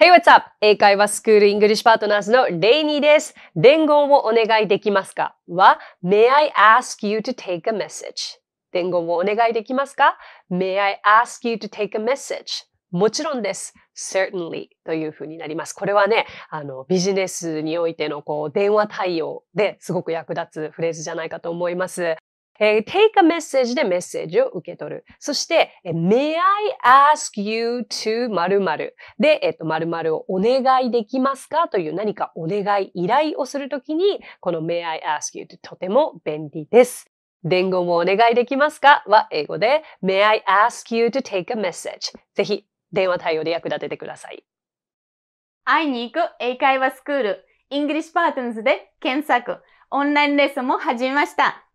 Hey, what's up? 英会話スクールイングリッシュパートナーズのレイニーです。伝言をお願いできますかは、May I ask you to take a message? 伝言をお願いできますか ?May I ask you to take a message? もちろんです。certainly というふうになります。これはね、あの、ビジネスにおいてのこう、電話対応ですごく役立つフレーズじゃないかと思います。えー、take a message でメッセージを受け取る。そして、えー、may I ask you to 〇〇で、えっ、ー、と、〇〇をお願いできますかという何かお願い、依頼をするときに、この may I ask you ってとても便利です。伝言をお願いできますかは英語で May I ask you to take a message ぜひ電話対応で役立ててください。会いに行く英会話スクール English Partners で検索オンラインレッスンも始めました。